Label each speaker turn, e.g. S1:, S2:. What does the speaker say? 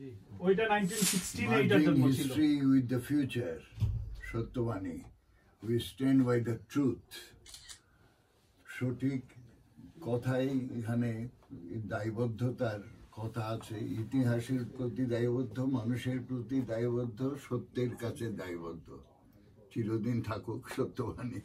S1: সঠিক কথাই
S2: এখানে দায়বদ্ধতার কথা আছে ইতিহাসের প্রতি দায়বদ্ধ মানুষের প্রতি দায়বদ্ধ সত্যের কাছে দায়বদ্ধ চিরদিন থাকুক সত্যবাণী